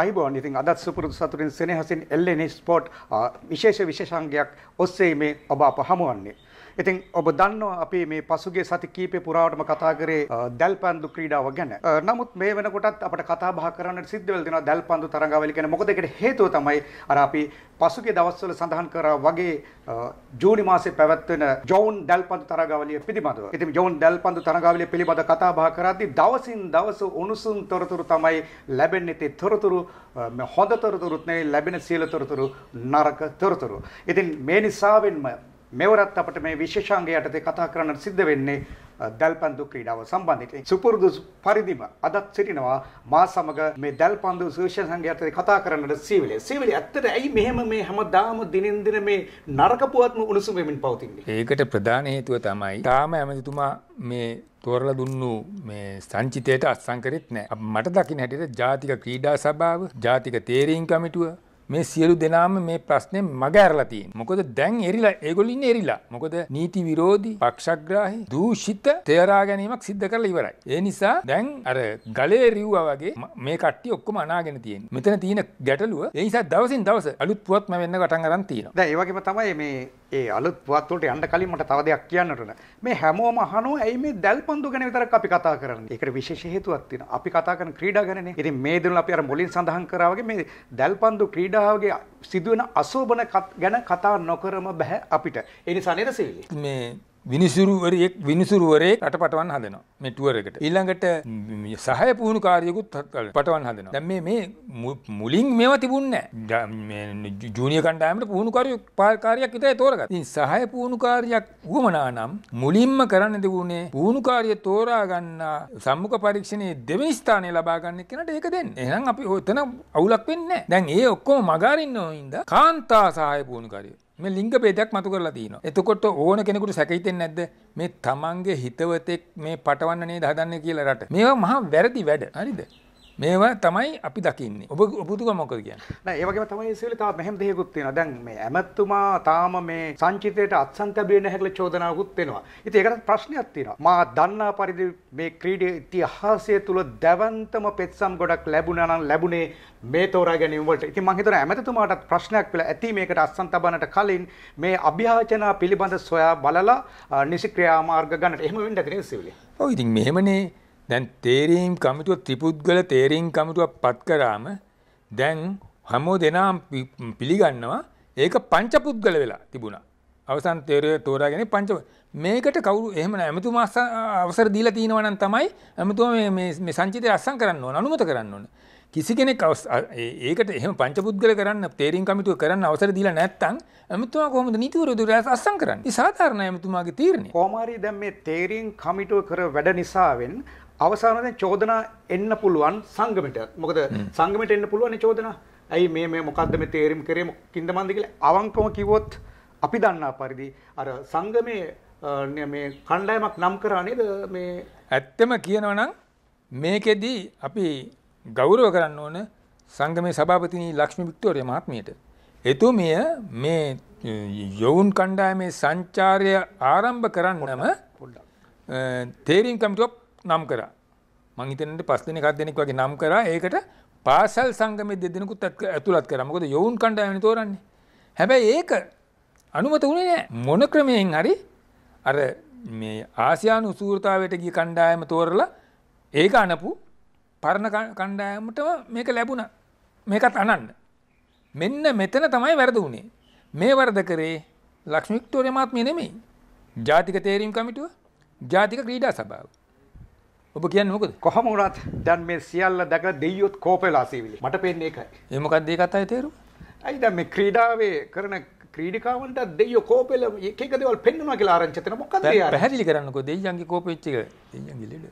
අයිබෝන් ඉතින් අදත් සුපුරුදු සතුටින් සෙනෙහසින් එල්ලෙන ස්පෝට් විශේෂ විශේෂාංගයක් ඔස්සේ මේ ඔබ අප හමුවන්නේ. ඉතින් ඔබ දන්නවා අපි මේ පසුගිය සති කීපය පුරාවටම කතා කරේ දැල්පන්දු ක්‍රීඩාව ගැන. නමුත් මේ වෙනකොටත් අපිට කතා බහ කරන්නට සිද්ධ වෙලා තියෙනවා දැල්පන්දු තරඟාවලිය ගැන. මොකද ඒකට හේතුව තමයි අර අපි පසුගිය දවස්වල සඳහන් කරා වගේ ජූනි මාසේ පැවැත්වෙන ජෝන් දැල්පන්දු තරඟාවලිය පිළිබඳව. ඉතින් ජෝන් දැල්පන්දු තරඟාවලිය පිළිබඳ කතා බහ කරද්දී දවසින් දවස උණුසුම් තොරතුරු තමයි ලැබෙන්නේ. ඒ තොරතුරු හොඳ තොරතුරුත් නෙවෙයි ලැබෙන සියලු තොරතුරු නරක තොරතුරු. ඉතින් මේ නිසාවෙන්ම මෙවරත් අපට මේ විශේෂාංගය යටතේ කතා කරන්නට සිද්ධ වෙන්නේ දැල්පන්දු ක්‍රීඩාව සම්බන්ධයෙන්. සුපුරුදු පරිදිම අදත් සිටිනවා මා සමග මේ දැල්පන්දු සුවිශේෂ සංඝ යටතේ කතා කරන්නට සීවිලේ. සීවිලේ ඇත්තට ඇයි මෙහෙම මේ හැමදාම දිනෙන් දින මේ නරක පුවත්ම උණුසුම් වෙමින් පවතින්නේ? ඒකට ප්‍රධාන හේතුව තමයි තාම ඇමතිතුමා මේ තෝරලා දුන්නු මේ සංචිතයට අත්සන් කරෙත් නැහැ. මට දකින්න හැටියට ජාතික ක්‍රීඩා සභාව, ජාතික තේරීම් කමිටුව මේ සියලු දෙනාම මේ ප්‍රශ්නේ මග ඇරලා තියෙන්නේ. මොකද දැන් එරිලා ඒගොල්ලෝ ඉන්නේ එරිලා. මොකද නීති විරෝධී, පක්ෂග්‍රාහී, දූෂිත තේරා ගැනීමක් සිද්ධ කරලා ඉවරයි. ඒ නිසා දැන් අර ගලේ රිව්වා වගේ මේ කට්ටිය ඔක්කොම අනාගෙන තියෙන්නේ. මෙතන තියෙන ගැටලුව ඒ නිසා දවසින් දවස අලුත් පුවත්ම වෙන්න පටන් ගන්න තියෙනවා. දැන් ඒ වගේම තමයි මේ ඒ අලුත් පුවත් වලට යන්න කලින් මට තව දෙයක් කියන්නට ඕන. මේ හැමෝම අහනවා ඇයි මේ දැල් පන්දු ගැන විතරක් අපි කතා කරන්නේ? ඒකට විශේෂ හේතුවක් තියෙනවා. අපි කතා කරන ක්‍රීඩා ගැනනේ. ඉතින් මේ දිනවල අපි අර මුලින් සඳහන් කරා වගේ මේ දැල් පන්දු ක්‍රීඩාවගේ සිදුවෙන අශෝභන ගැන කතා නොකරම බෑ අපිට. ඒ නිසා නිරසෙවිලි. මේ විනිසුරුවරයෙක් විනිසුරුවරේ රට පටවන් හදනවා මේ ටුවර් එකට. ඊළඟට සහය පුහුණු කාර්යයකුත් පටවන් හදනවා. දැන් මේ මේ මුලින් මේවා තිබුණේ නැහැ. ජූනියර් කණ්ඩායමට පුහුණු කාර්යයක් විතරයි තෝරගත්තේ. ඉතින් සහය පුහුණු කාර්යයක් වුවමනා නම් මුලින්ම කරන්න තිබුණේ පුහුණු කාර්ය තෝරා ගන්න සම්මුඛ පරීක්ෂණයේ දෙවෙනි ස්ථානය ලබා ගන්න කෙනාට ඒක දෙන්න. එහෙනම් අපි ඔතන අවුලක් වෙන්නේ නැහැ. දැන් ඒ ඔක්කොම මග අරින්න ඕනින්ද කාන්තා සහය පුහුණු කාර්යය මේ ලිංග බේදයක් මතු කරලා තියෙනවා. එතකොට ඕන කෙනෙකුට සැකහිතෙන්නේ නැද්ද? මේ තමන්ගේ හිතවතෙක් මේ පටවන්න නේද හදන්නේ කියලා රට. මේවා මහා වැරදි වැඩ. හරිද? මේවා තමයි අපි දකින්නේ. ඔබ ඔබතුමා මොකද කියන්නේ? නෑ ඒ වගේම තමයි සීල තව මෙහෙම දෙයක්ත් තියෙනවා. දැන් මේ ඇමතුමා තාම මේ සංචිතයට අත්සන් තැබිය නැහැ කියලා චෝදනාවකුත් වෙනවා. ඉතින් ඒකට ප්‍රශ්නයක් තියෙනවා. මා දන්නා පරිදි මේ ක්‍රීඩා ඉතිහාසය තුල දැවන්තම පෙත්සම් ගොඩක් ලැබුණා නම් ලැබුණේ මේ තෝරා ගැනීම වලට. ඉතින් මම හිතනවා ඇමතුමාටත් ප්‍රශ්නයක් වෙලා ඇති මේකට අත්සන් තබන්නට කලින් මේ අභ්‍යාචනා පිළිබඳ සොයා බලලා නිසි ක්‍රියාමාර්ග ගන්නට. එහෙම වෙන්න ඇති නේද සීලේ? ඔව් ඉතින් මෙහෙමනේ දැන් තේරීම් කමිටුව ත්‍රිපුද්ගල තේරීම් කමිටුවක් පත් කරාම දැන් හැමෝ දෙනාම පිළිගන්නවා ඒක පංචපුද්ගල වෙලා තිබුණා. අවසන් තේරය තෝරාගෙන පංච මේකට කවුරු එහෙම ඇමතුමා අවසර දීලා තියෙනවා නම් තමයි ඇමතුමා මේ මේ සංචිතය අත්සන් කරන්න ඕන අනුමත කරන්න ඕන. කිසි කෙනෙක් ඒකට එහෙම පංචපුද්ගල කරන්න තේරීම් කමිටුව කරන්න අවසර දීලා නැත්නම් ඇමතුමා කොහොමද නීතිවරයතුරු අත්සන් කරන්නේ? ඒ සාධාරණ ඇමතුමාගේ තීරණය. කොහොම හරි දැන් මේ තේරීම් කමිටුව කර වැඩ නිසාවෙන් අවසානයේ චෝදනා එන්න පුළුවන් සංගමයට. මොකද සංගමයට එන්න පුළුවන් චෝදනා. ඇයි මේ මේ මොකද්ද මේ තේරීම් කරේ මොකින්ද මන්ද කියලා අවංකව කිව්වොත් අපි දන්නා පරිදි අර සංගමයේ මේ කණ්ඩායමක් නම් කරා නේද මේ ඇත්තම කියනවා නම් මේකෙදි අපි ගෞරව කරන්න ඕන සංගමේ සභාපතිනි ලක්ෂ්මී වික්ටෝරියා මහත්මියට. එතුමිය මේ යොවුන් කණ්ඩායමේ සංචාරය ආරම්භ කරන්නම තේරීම් කමිටුවක් නම් කරා. මං හිතන්නේ පස් දිනක් හත් දිනක් වගේ නම් කරා. ඒකට පාසල් සංගමයේ දෙදෙනෙකුත් ඇතුළත් කරා. මොකද යෝවුන් කණ්ඩායමනේ තෝරන්නේ. හැබැයි ඒක අනුමත වුණේ නැහැ. මොන ක්‍රමයෙන් හරි අර මේ ආසියානු උසූරතාවයට ගිය කණ්ඩායම තෝරලා ඒක අනපු පරණ කණ්ඩායමටම මේක ලැබුණා. මේකත් අනන්න. මෙන්න මෙතන තමයි වැරද වුණේ. මේ වරද කරේ ලක්ෂ්මි වික්ටෝරියා මහත්මිය නෙමෙයි. ජාතික තේරීම් කමිටුව, ජාතික ක්‍රීඩා සභාව. ඔබ කියන්නේ මොකද? කොහම වුණත් දැන් මේ සියල්ල දැකලා දෙයියොත් කෝප වෙලා සීවිලි. මට පේන්නේ ඒකයි. ඒ මොකක්ද ඒ කතාවේ තේරුම? අයි දැන් මේ ක්‍රීඩාවේ කරන ක්‍රීඩිකාවන්ට දෙයියෝ කෝප වෙලා එක එක දේවල් පෙන්වනවා කියලා ආරංචි කරන මොකද්ද ඒ ආරංචි? පැහැදිලි කරන්නකෝ දෙයියන්ගේ කෝප වෙච්ච එක. දෙයියන්ගේ ලෙඩ.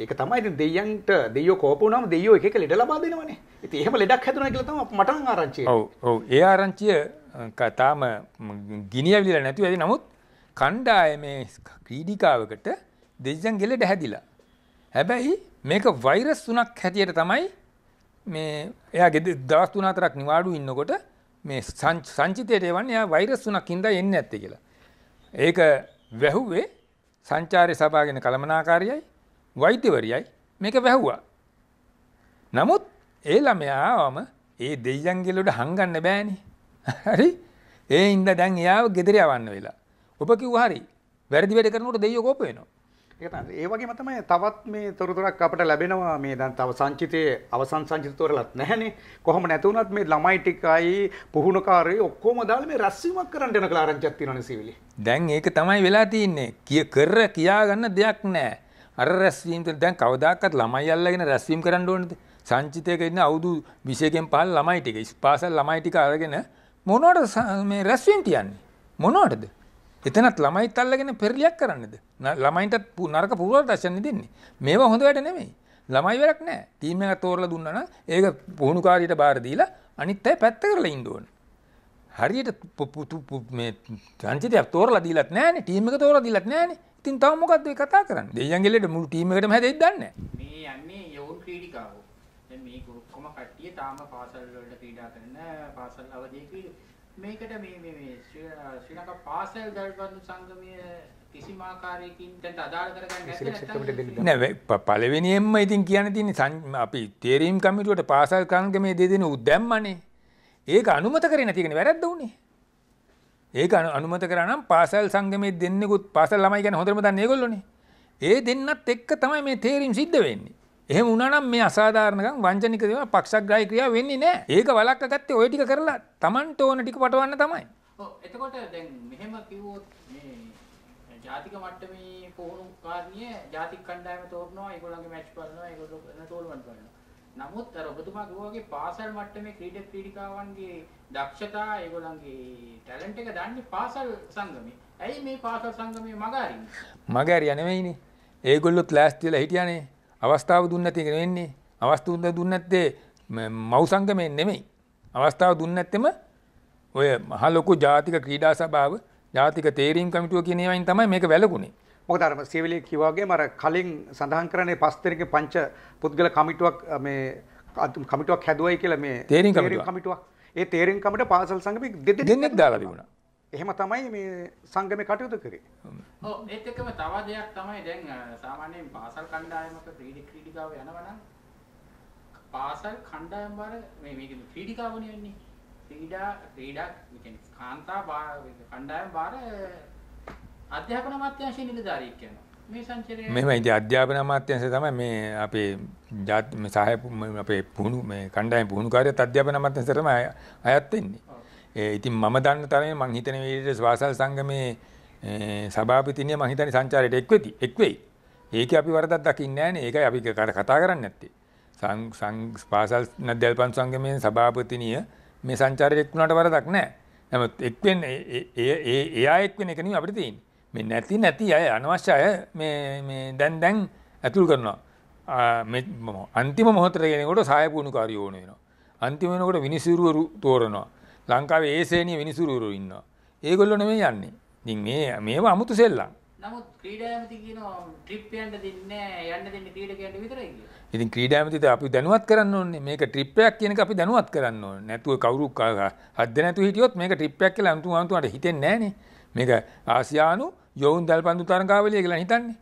ඒක තමයි ඉතින් දෙයියන්ට දෙයියෝ කෝප වුණාම දෙයියෝ එක එක ලෙඩ ලබා දෙනවනේ. ඉතින් එහෙම ලෙඩක් හැදුණා කියලා තමයි මට නම් ආරංචිය. ඔව් ඔව් ඒ ආරංචිය කතාම ගිනියවිලා නැතුව ඇති. නමුත් කණ්ඩායමේ ක්‍රීඩිකාවකට දෙයියන්ගේ ලෙඩ හැදිලා හැබැයි මේක වෛරස් තුනක් හැටියට තමයි මේ එයාගේ දවස් තුන හතරක් නිවාඩු ඉන්නකොට මේ සංචිතයට එවන්නේ එයා වෛරස් තුනක් හින්දා එන්නේ නැත්තේ කියලා. ඒක වැහුවේ සංචාරය සභාගෙන කළමනාකාරියයි වෛද්‍යවරියයි මේක වැහුවා. නමුත් ඒ ළමයාවම ඒ දෙයියන්ගේ ලොඩ හංගන්න බෑනේ. හරි? ඒ හින්දා දැන් එයාව ගෙදර යවන්න වෙලා. ඔබ කිව්වා හරි. වැරදි වැඩ කරනකොට දෙයියෝ කෝප වෙනවා. ඒකට ඒ වගේම තමයි තවත් මේ තොරතුරක් අපට ලැබෙනවා මේ දැන් තව සංචිතයේ අවසන් සංචිත තොරලත් නැහනේ කොහොම නැති වුණත් මේ ළමයි ටිකයි පුහුණුකාරයෝ ඔක්කොම දාලා මේ රැස්වීමක් කරන්න යන ක්ලාරංචියක් තියෙනවනේ සීවිලි දැන් ඒක තමයි වෙලා තින්නේ කිය කර කියා ගන්න දෙයක් නැහැ අර රැස්වීම දැන් කවදාකවත් ළමයි අල්ලගෙන රැස්වීම කරන්න ඕනේද සංචිතයක ඉන්න අවුරුදු 20කින් පහළ ළමයි ටික ස්පාසල් ළමයි ටික අරගෙන මොනවද මේ රැස්වීම තියන්නේ මොනවටද එතනත් ළමයිත් අල්ලගෙන පෙරලියක් කරන්නද? ළමයින්ටත් නරක පුරවල් දර්ශන්නේ දෙන්නේ. මේවා හොඳ වැඩ නෙමෙයි. ළමයි වැඩක් නැහැ. ටීම් එක තෝරලා දුන්නා නම් ඒක පුහුණුකාරීට බාර දීලා අනිත් අය පැත්ත කරලා ඉන්න ඕන. හරියට මේ රංජිතයක් තෝරලා දීලත් නැහනේ. ටීම් එක තෝරලා දීලත් නැහනේ. ඉතින් තව මොකද්ද මේ කතා කරන්නේ? දෙයියන්ගේ ලෙඩ මුළු ටීම් එකටම හැදෙයි දන්නේ නැහැ. මේ යන්නේ යෝන් ක්‍රීඩිකාවෝ. දැන් මේ ඔක්කොම කට්ටිය තාම පාසල් වලට ක්‍රීඩා කරන පාසල් අවධියේ මේකට මේ මේ මේ ශ්‍රී ලංකා පාසල් දල්බන්දු සංගමය කිසිම ආකාරයකින් දැන් අදාළ කරගන්න නැහැ පළවෙනියෙන්ම ඉතින් කියන්න තියෙන්නේ අපි තේරීම් කමිටුවට පාසල් සංගමයේ දෙදෙනු දැම්මනේ ඒක අනුමත කරේ නැති එකනේ වැරද්ද උනේ ඒක අනුමත කරා නම් පාසල් සංගමයේ දෙන්නෙකුත් පාසල් ළමයි ගැන හොඳටම දන්නේ ඒගොල්ලෝනේ. ඒ දෙන්නත් එක්ක තමයි මේ තේරීම් සිද්ධ වෙන්නේ. එහෙම වුණානම් මේ අසාධාරණකම් වංචනික දේවල් පක්ෂග්‍රාහී ක්‍රියා වෙන්නේ නැහැ. ඒක වලක්ක ගත්තේ ওই ටික කරලා Tamanට ඕන ටික පටවන්න තමයි. ඔව් එතකොට දැන් මෙහෙම කිව්වොත් මේ ජාතික මට්ටමේ පුහුණු කාර්යය ජාතික කණ්ඩායම තෝරනවා, ඒගොල්ලන්ගේ මැච් බලනවා, ඒගොල්ලෝ ටෝර්නමන්ට් බලනවා. නමුත් අර ඔබතුමා කිව්වාගේ පාසල් මට්ටමේ ක්‍රීඩක ක්‍රීඩිකාවන්ගේ දක්ෂතා ඒගොල්ලන්ගේ ටැලන්ට් එක දාන්නේ පාසල් සංගමේ. ඇයි මේ පාසල් සංගමේ මග අරින්නේ? මග අරියා නෙමෙයිනේ. ඒගොල්ලොත් ක්ලාස් තියලා හිටියානේ. අවස්ථාව දුන්න ඇති වෙන්නේ අවස්ථූද දුන්නත්තේ මවසංගමයෙන් නෙමෙයි. අවස්ථාව දුන්නඇත්තම ඔය මහලොකු ජාතික ක්‍රීඩා සභාව ජාතික තේරීම් කමිටුව කියනවයින් තමයි මේක වැලගුණේ මොකද අර සේවලේ කිව්වාගේ මර කලින් සඳහන් කරන්නේ පස් දෙනෙක් පංච පුද්ගල කමිටුවක් මේ කමිටුවක් හැදුවයි කියලා මේ තේරීම් කමිටුවක් ඒ තේරීම් කමිටුව පාසල් සංගමේ දෙදෙනෙක් දාලා තිබුණා එහෙම තමයි මේ සංගමේ කටයුතු කරේ. ඔව් ඒත් එක්කම තව දෙයක් තමයි දැන් සාමාන්‍යයෙන් පාසල් කණ්ඩායමක ක්‍රීඩි ක්‍රීඩිකාව යනවනම් පාසල් කණ්ඩායම් වල මේ මේක ක්‍රීඩිකාවනේ වෙන්නේ. ක්‍රීඩා ක්‍රීඩා කියන්නේ කාන්තා කණ්ඩායම් බාර අධ්‍යාපන අමාත්‍යාංශයේ නිලධාරියෙක් කියනවා. මේ සංචරය මෙහෙම ඉතින් අධ්‍යාපන අමාත්‍යාංශය තමයි මේ අපේ ජාති සහාය අපේ පුහුණු මේ කණ්ඩායම් පුහුණුකාරයත් අධ්‍යාපන අමාත්‍යාංශය තමයි අයත් වෙන්නේ. ඉතින් මම දන්න තරමේ මං හිතන විදිහට ස්වාසල් සංගමේ සභාපතිනිය මං හිතන්නේ සංචාරයට එක් වෙති එක් වෙයි. ඒකේ අපි වරදක් දකින්නේ නැහනේ. ඒකයි අපි කතා කරන්නේ නැත්තේ. සං සං ස්වාසල් නද්දල්පන් සංගමේ සභාපතිනිය මේ සංචාරයට එක් වුණාට වරදක් නැහැ. නමුත් එක් වෙන්න ඒ ඒ එයා එක් වෙන එක නෙමෙයි අපිට තියෙන්නේ. මේ නැති නැති අය අනවශ්‍ය අය මේ මේ දැන් දැන් ඇතුල් කරනවා. මේ අන්තිම මොහොතේ කෙනෙකුට සහාය පුණුකාරී ඕන වෙනවා. අන්තිම වෙනකොට විනිසුරුවරු තෝරනවා. ලංකාවේ ඒ ශ්‍රේණිය විනිසුරුවරු ඉන්නවා. ඒගොල්ලෝ නෙමෙයි යන්නේ. ඉතින් මේ මේව අමුතු සෙල්ලම්. නමුත් ක්‍රීඩා ඇමති කියනවා ට්‍රිප් යන්න දෙන්නේ යන්න දෙන්නේ ක්‍රීඩකයන්ට විතරයි කියලා. ඉතින් ක්‍රීඩා ඇමතිද අපි දැනුවත් කරන්න ඕනේ. මේක ට්‍රිප් එකක් කියන එක අපි දැනුවත් කරන්න ඕනේ. නැතුව කවුරු හද්ද නැතුව හිටියොත් මේක ට්‍රිප් එකක් කියලා අන්තිම අන්තිමට හිතෙන්නේ නැහනේ. මේක ආසියානු යෝවුන් දල්පන්දු තරඟාවලිය කියලා හිතන්නේ.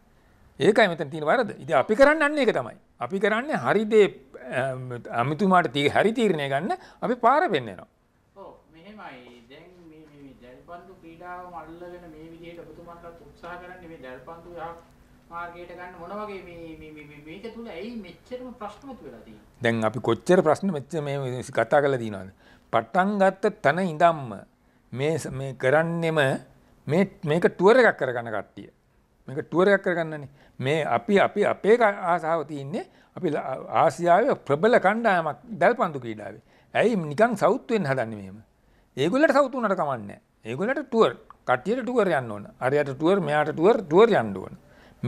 ඒකයි මෙතන තියෙන වරද. ඉතින් අපි කරන්නේ අන්න ඒක තමයි. අපි කරන්නේ හරි දේ අමිතුමාට හරි තීරණය ගන්න අපි පාර පෙන්නනවා. ජනතාවම අල්ලගෙන මේ විදිහට ඔබතුමන්ලත් උත්සාහ කරන්නේ මේ දැල්පන්තු යහ මාර්ගයට ගන්න මොන වගේ මේ මේ මේක තුල ඇයි මෙච්චරම ප්‍රශ්න වෙලා තියෙන්නේ? දැන් අපි කොච්චර ප්‍රශ්න මෙච්චර මේ කතා කරලා දිනවද? පටන් ගත්ත තන ඉඳන්ම මේ මේ කරන්නෙම මේ මේක ටුවර් එකක් කරගන්න කට්ටිය. මේක ටුවර් එකක් කරගන්නනේ. මේ අපි අපි අපේ ආසාව තියෙන්නේ අපි ආසියාවේ ප්‍රබල කණ්ඩායමක් දැල්පන්දු ක්‍රීඩාවේ. ඇයි නිකන් සවුත් වෙන්න හදන්නේ මෙහෙම? ඒගොල්ලන්ට සවුත් උනට කමන්නේ නැහැ. ඒගොලට ටුවර් කටියට ටුවර් යන්න ඕන අරයට ටුවර් මෙයාට ටුවර් ටුවර් යන්න ඕන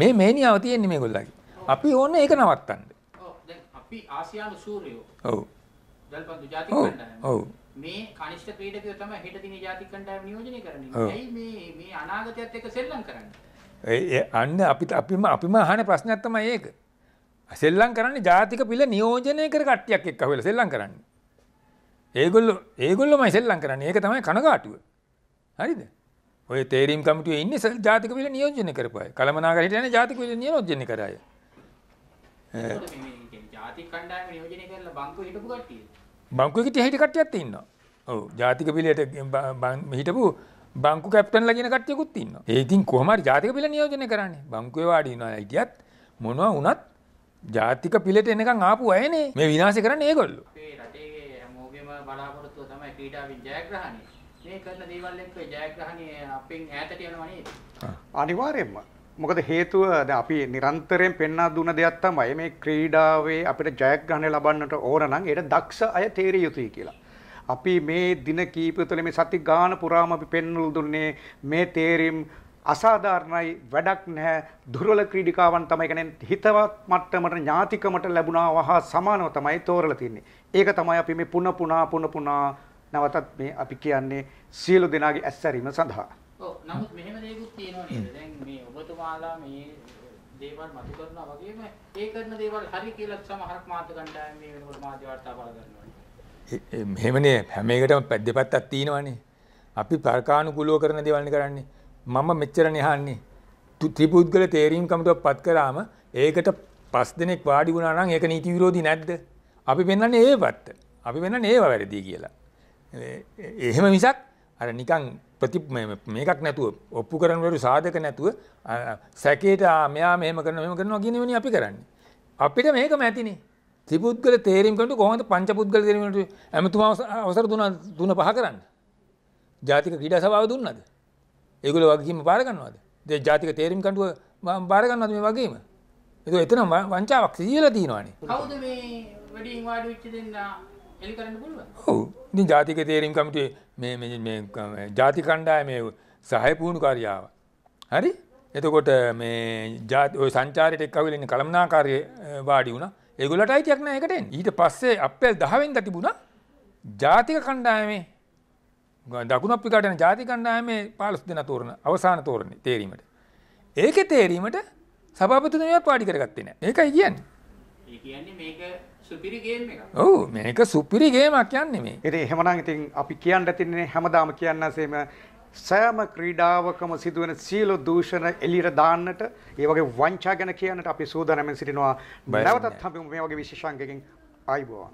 මේ මේනියාව තියෙන්නේ මේගොල්ලගේ අපි ඕන ඒක නවත්තන්න අපි ආසියානු සූර්යෝ ඔව් ජල්පන්දු ජාතික කණ්ඩායම ඔව් මේ කනිෂ්ඨ ක්‍රීඩකයෝ තමයි හෙට දිනේ ජාතික කණ්ඩායම නියෝජනය කරන්නේ. ඇයි මේ මේ අනාගතයත් එක්ක සෙල්ලම් කරන්නේ? ඒ අන්න අපි අපිම අපිම අහන ප්‍රශ්නයක් තමයි ඒක. සෙල්ලම් කරන්නේ ජාතික පිළ නියෝජනය කර කට්ටියක් එක්ක වෙලා සෙල්ලම් කරන්නේ. ඒගොල්ලෝ ඒගොල්ලෝමයි සෙල්ලම් කරන්නේ. ඒක තමයි කනගාටුව. හරිද? ඔය තේරීම් කමිටුවේ ඉන්නේ ජාතික විල නියෝජනය කරපු අය. කලමනාකර හිටියනේ ජාතික විල නියෝජනය කර අය. ජාතික කණ්ඩායම නියෝජනය කරලා බංකුවේ හිටපු කට්ටිය. බංකුවේ හිටිය හිටි කට්ටියත් ඉන්නවා. ඔව් ජාතික පිළියට හිටපු බංකු කැප්ටන්ලා කියන කට්ටියකුත් ඉන්නවා. ඒ ඉතින් කොහොම හරි ජාතික පිළ නියෝජනය කරන්නේ. බංකුවේ වාඩි වෙනවා හිටියත් මොනවා වුණත් ජාතික පිළට එනකන් ආපු අයනේ. මේ විනාශය කරන්නේ ඒගොල්ලෝ. මේ රටේ හැමෝගෙම බලාපොරොත්තුව තමයි ක්‍රීඩාවෙන් ජයග්‍රහණය. මේ කරන දේවල් එක්ක ජයග්‍රහණය අපෙන් ඈතට යනවා නේද? අනිවාර්යයෙන්ම. මොකද හේතුව දැන් අපි නිරන්තරයෙන් පෙන්වා දුන දෙයක් තමයි මේ ක්‍රීඩාවේ අපිට ජයග්‍රහණය ලබන්නට ඕන නම් ඒට දක්ෂ අය තේරිය යුතුයි කියලා. අපි මේ දින කීප තුළ මේ සති ගාන පුරාම අපි පෙන්වලා දුන්නේ මේ තේරීම් අසාධාරණයි වැඩක් නැහැ දුර්වල ක්‍රීඩිකාවන් තමයි කියන්නේ හිතවත් මට්ටමට ඥාතිකමට ලැබුණා වහා සමානව තමයි තෝරලා තින්නේ. ඒක තමයි අපි මේ පුන පුනා පුන පුනා නැවතත් මේ අපි කියන්නේ සියලු දෙනාගේ ඇස්සැරීම සඳහා. ඔව් නමුත් මෙහෙම දෙයක්ත් තියෙනවා නේද? දැන් මේ ඔබතුමාලා මේ දේවල් මතු කරනවා වගේම ඒ කරන දේවල් හරි කියලා සමහරක් මාධ්‍ය කණ්ඩායම් මේ වෙනකොට මාධ්‍ය වාර්තා බල ගන්නවා. මෙහෙමනේ හැම එකටම දෙපැත්තක් තියෙනවානේ. අපි ප්‍රකාණුකූලව කරන දේවල්නේ කරන්නේ. මම මෙච්චරනේ අහන්නේ. ත්‍රිපුද්ගල තේරීම් කමිටුවක් පත් කරාම ඒකට පස් දෙනෙක් වාඩි වුණා නම් ඒක නීති විරෝධී නැද්ද? අපි පෙන්වන්නේ ඒ පැත්ත. අපි පෙන්වන්නේ ඒව වැරදි කියලා. එහෙම මිසක් අර නිකන් ප්‍රති මේකක් නැතුව ඔප්පු කරනවලු සාධක නැතුව සැකේට මෙයා මෙහම කරන මෙම කරනවා ගෙනවනි අපි කරන්නේ. අපිට මේක මැතිනේ තිබුද්ගල තේරීමකට කොහොමද පංච පුද්ගල තේරීමකට ඇමතුමා අවසර දුන දුන පහ කරන්න. ජාතික ක්‍රීඩා සභාව දුන්නද? ඒගොල්ලෝ වගකීම බාර ගන්නවද? ඒ ජාතික තේරීම් කණ්ඩුව බාර ගන්නවද මේ වගකීම? ඒක එතන වංචාවක් සිහිලා තියෙනවානේ. කවුද මේ වැඩිහිං වාඩි වෙච්ච දෙන්නා එලි කරන්න පුළුවන්. ඔව්. ඉතින් ජාතික තේරීම් කමිටුවේ මේ මේ මේ ජාති කණ්ඩායමේ සහාය පුහුණුකාරියාව. හරි? එතකොට මේ ජාති ඔය සංචාරයට එක්ක අවිල ඉන්න කලමනාකාරී වාඩි වුණා. ඒගොල්ලන්ට අයිතියක් නැහැ ඒකට එන්න. ඊට පස්සේ අප්‍රේල් 10 වෙනිදා තිබුණා ජාතික කණ්ඩායමේ දකුණු අප්‍රිකාට යන ජාතික කණ්ඩායමේ 15 දෙනා තෝරන අවසාන තෝරණේ තේරීමට. ඒකේ තේරීමට සභාපතිතුමියවත් පාඩි කරගත්තේ නැහැ. ඒකයි කියන්නේ. ඒ කියන්නේ මේක සුපිරි ගේම් එකක්. ඔව් මේක සුපිරි ගේමක් යන්නේ මේ. ඉතින් එහෙමනම් ඉතින් අපි කියන්න තින්නේ හැමදාම කියන්නසෙම සෑම ක්‍රීඩාවකම සිදුවන සියලු දූෂණ එළියට දාන්නට ඒ වගේ වංචා ගැන කියන්නට අපි සූදානම්ෙන් සිටිනවා. නැවතත් අපි මේ වගේ විශේෂාංගකින් ආයිබෝවන්.